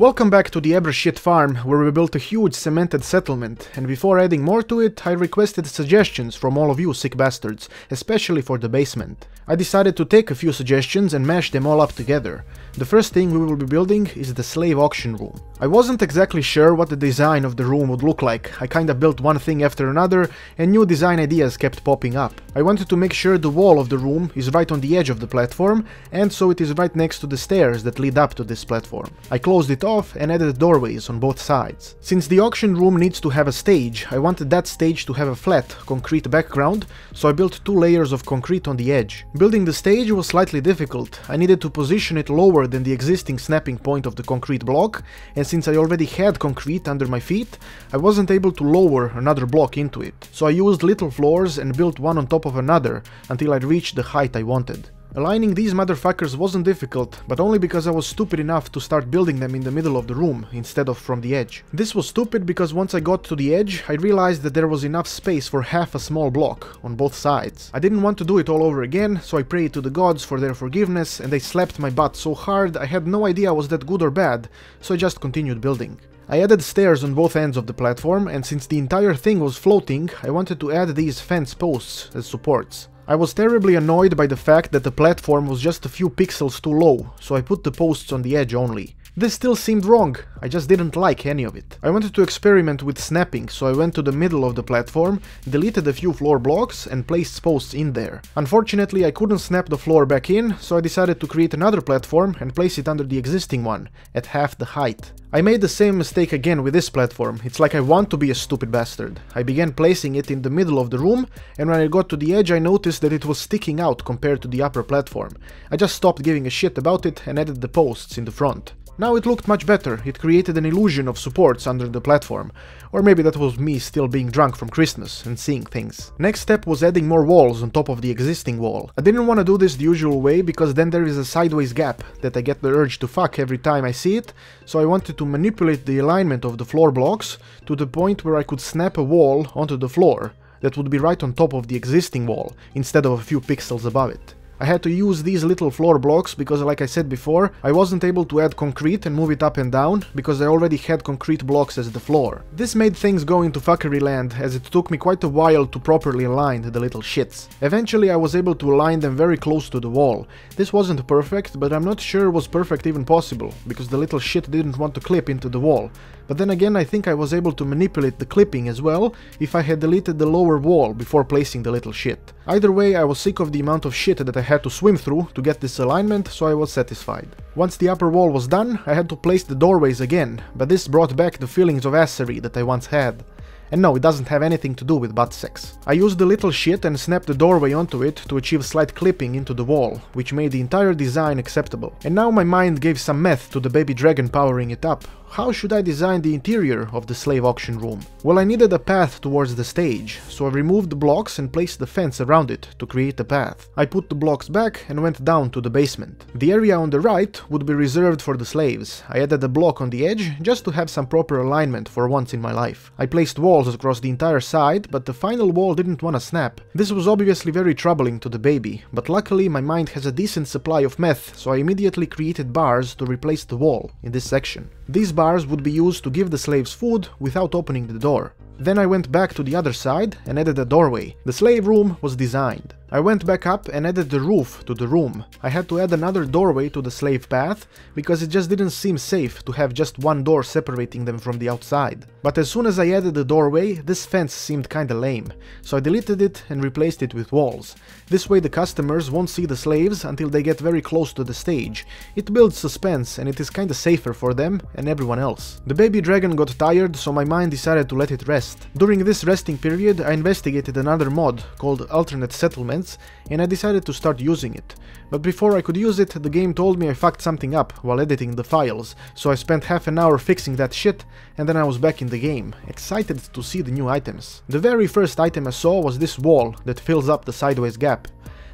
Welcome back to the Ebershit farm, where we built a huge cemented settlement, and before adding more to it, I requested suggestions from all of you sick bastards, especially for the basement. I decided to take a few suggestions and mash them all up together. The first thing we will be building is the slave auction room. I wasn't exactly sure what the design of the room would look like, I kinda built one thing after another and new design ideas kept popping up. I wanted to make sure the wall of the room is right on the edge of the platform and so it is right next to the stairs that lead up to this platform. I closed it off and added doorways on both sides. Since the auction room needs to have a stage, I wanted that stage to have a flat, concrete background, so I built two layers of concrete on the edge. Building the stage was slightly difficult, I needed to position it lower than the existing snapping point of the concrete block, and since I already had concrete under my feet, I wasn't able to lower another block into it, so I used little floors and built one on top of another until I reached the height I wanted. Aligning these motherfuckers wasn't difficult, but only because I was stupid enough to start building them in the middle of the room, instead of from the edge. This was stupid because once I got to the edge, I realized that there was enough space for half a small block, on both sides. I didn't want to do it all over again, so I prayed to the gods for their forgiveness, and they slapped my butt so hard I had no idea I was that good or bad, so I just continued building. I added stairs on both ends of the platform, and since the entire thing was floating, I wanted to add these fence posts as supports. I was terribly annoyed by the fact that the platform was just a few pixels too low, so I put the posts on the edge only. This still seemed wrong, I just didn't like any of it. I wanted to experiment with snapping, so I went to the middle of the platform, deleted a few floor blocks and placed posts in there. Unfortunately I couldn't snap the floor back in, so I decided to create another platform and place it under the existing one, at half the height. I made the same mistake again with this platform, it's like I want to be a stupid bastard. I began placing it in the middle of the room, and when I got to the edge I noticed that it was sticking out compared to the upper platform. I just stopped giving a shit about it and added the posts in the front. Now it looked much better, it created an illusion of supports under the platform. Or maybe that was me still being drunk from Christmas and seeing things. Next step was adding more walls on top of the existing wall. I didn't want to do this the usual way because then there is a sideways gap that I get the urge to fuck every time I see it, so I wanted to manipulate the alignment of the floor blocks to the point where I could snap a wall onto the floor that would be right on top of the existing wall instead of a few pixels above it. I had to use these little floor blocks because like I said before, I wasn't able to add concrete and move it up and down because I already had concrete blocks as the floor. This made things go into fuckery land as it took me quite a while to properly align the little shits. Eventually I was able to align them very close to the wall. This wasn't perfect, but I'm not sure it was perfect even possible, because the little shit didn't want to clip into the wall. But then again I think I was able to manipulate the clipping as well if I had deleted the lower wall before placing the little shit. Either way I was sick of the amount of shit that I had to swim through to get this alignment so I was satisfied. Once the upper wall was done I had to place the doorways again, but this brought back the feelings of assery that I once had. And no, it doesn't have anything to do with butt sex. I used the little shit and snapped the doorway onto it to achieve slight clipping into the wall, which made the entire design acceptable. And now my mind gave some meth to the baby dragon powering it up. How should I design the interior of the slave auction room? Well, I needed a path towards the stage, so I removed the blocks and placed the fence around it to create a path. I put the blocks back and went down to the basement. The area on the right would be reserved for the slaves. I added a block on the edge just to have some proper alignment for once in my life. I placed walls walls across the entire side, but the final wall didn't wanna snap. This was obviously very troubling to the baby, but luckily my mind has a decent supply of meth, so I immediately created bars to replace the wall in this section. These bars would be used to give the slaves food without opening the door. Then I went back to the other side and added a doorway. The slave room was designed. I went back up and added the roof to the room. I had to add another doorway to the slave path, because it just didn't seem safe to have just one door separating them from the outside. But as soon as I added the doorway, this fence seemed kinda lame, so I deleted it and replaced it with walls. This way the customers won't see the slaves until they get very close to the stage. It builds suspense and it is kinda safer for them and everyone else. The baby dragon got tired, so my mind decided to let it rest. During this resting period, I investigated another mod called Alternate Settlement sense, and I decided to start using it. But before I could use it, the game told me I fucked something up while editing the files, so I spent half an hour fixing that shit, and then I was back in the game, excited to see the new items. The very first item I saw was this wall that fills up the sideways gap.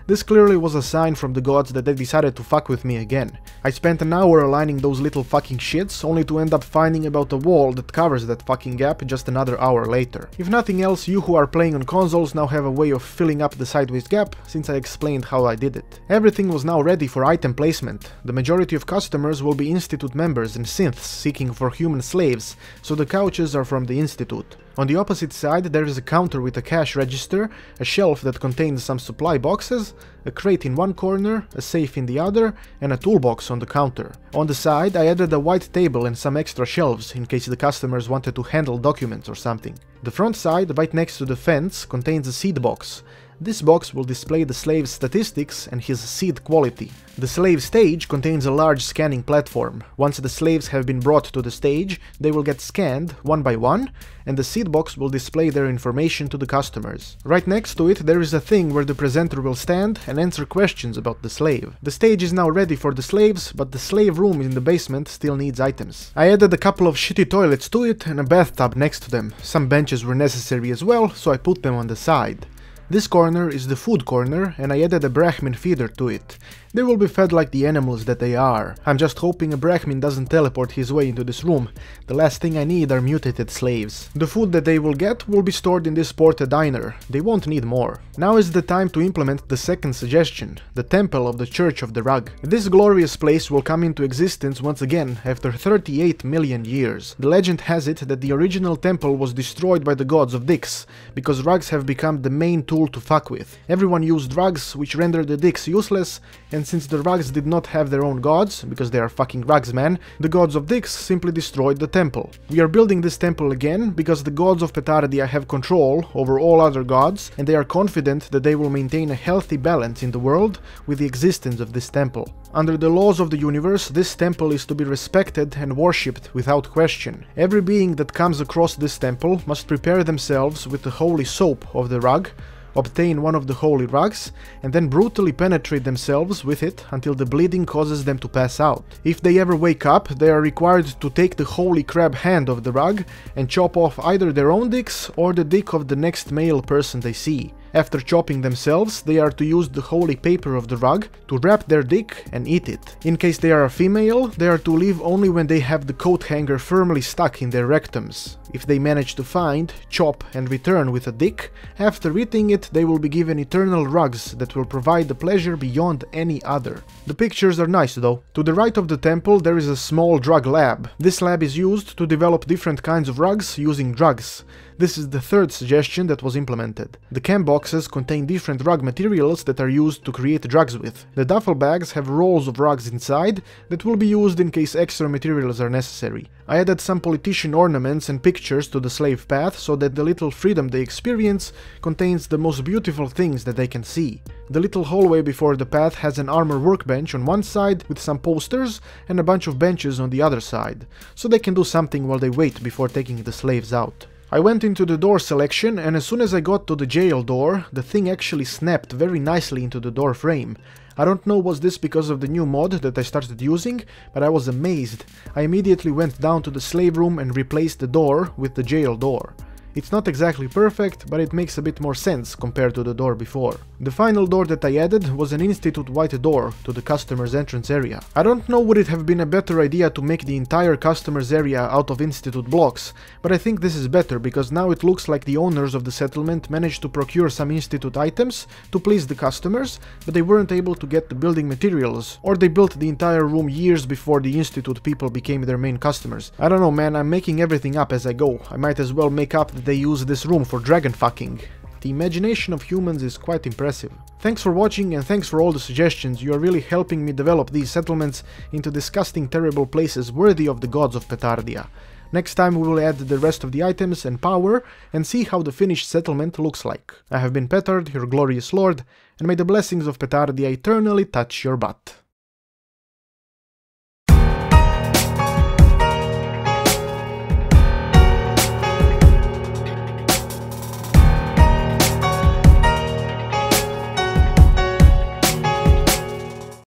This clearly was a sign from the gods that they decided to fuck with me again. I spent an hour aligning those little fucking shits, only to end up finding about a wall that covers that fucking gap just another hour later. If nothing else, you who are playing on consoles now have a way of filling up the sideways gap, since I explained how I did it. Everything was now ready for item placement. The majority of customers will be Institute members and synths seeking for human slaves, so the couches are from the Institute. On the opposite side there is a counter with a cash register, a shelf that contains some supply boxes, a crate in one corner, a safe in the other, and a toolbox on the counter. On the side I added a white table and some extra shelves in case the customers wanted to handle documents or something. The front side, right next to the fence, contains a seed box, this box will display the slave's statistics and his seed quality. The slave stage contains a large scanning platform. Once the slaves have been brought to the stage, they will get scanned one by one, and the seed box will display their information to the customers. Right next to it there is a thing where the presenter will stand and answer questions about the slave. The stage is now ready for the slaves, but the slave room in the basement still needs items. I added a couple of shitty toilets to it and a bathtub next to them. Some benches were necessary as well, so I put them on the side. This corner is the food corner and I added a Brahmin feeder to it. They will be fed like the animals that they are. I'm just hoping a Brahmin doesn't teleport his way into this room. The last thing I need are mutated slaves. The food that they will get will be stored in this Porta diner. They won't need more. Now is the time to implement the second suggestion, the temple of the Church of the Rug. This glorious place will come into existence once again after 38 million years. The legend has it that the original temple was destroyed by the gods of Dix, because rugs have become the main tool tool to fuck with. Everyone used rugs, which rendered the dicks useless, and since the rugs did not have their own gods, because they are fucking rugs man, the gods of dicks simply destroyed the temple. We are building this temple again, because the gods of Petardia have control over all other gods, and they are confident that they will maintain a healthy balance in the world with the existence of this temple. Under the laws of the universe, this temple is to be respected and worshipped without question. Every being that comes across this temple must prepare themselves with the holy soap of the rug, obtain one of the holy rugs, and then brutally penetrate themselves with it until the bleeding causes them to pass out. If they ever wake up, they are required to take the holy crab hand of the rug and chop off either their own dicks or the dick of the next male person they see. After chopping themselves, they are to use the holy paper of the rug to wrap their dick and eat it. In case they are a female, they are to leave only when they have the coat hanger firmly stuck in their rectums. If they manage to find, chop and return with a dick, after eating it they will be given eternal rugs that will provide the pleasure beyond any other. The pictures are nice though. To the right of the temple there is a small drug lab. This lab is used to develop different kinds of rugs using drugs. This is the third suggestion that was implemented. The cam boxes contain different rug materials that are used to create rugs with. The duffel bags have rolls of rugs inside that will be used in case extra materials are necessary. I added some politician ornaments and pictures to the slave path so that the little freedom they experience contains the most beautiful things that they can see. The little hallway before the path has an armor workbench on one side with some posters and a bunch of benches on the other side, so they can do something while they wait before taking the slaves out. I went into the door selection and as soon as I got to the jail door, the thing actually snapped very nicely into the door frame. I don't know was this because of the new mod that I started using, but I was amazed. I immediately went down to the slave room and replaced the door with the jail door. It's not exactly perfect, but it makes a bit more sense compared to the door before. The final door that I added was an institute-wide door to the customer's entrance area. I don't know would it have been a better idea to make the entire customer's area out of institute blocks, but I think this is better because now it looks like the owners of the settlement managed to procure some institute items to please the customers, but they weren't able to get the building materials, or they built the entire room years before the institute people became their main customers. I don't know man, I'm making everything up as I go, I might as well make up that they use this room for dragon fucking. The imagination of humans is quite impressive. Thanks for watching and thanks for all the suggestions, you are really helping me develop these settlements into disgusting terrible places worthy of the gods of Petardia. Next time we will add the rest of the items and power and see how the finished settlement looks like. I have been Petard, your glorious lord, and may the blessings of Petardia eternally touch your butt.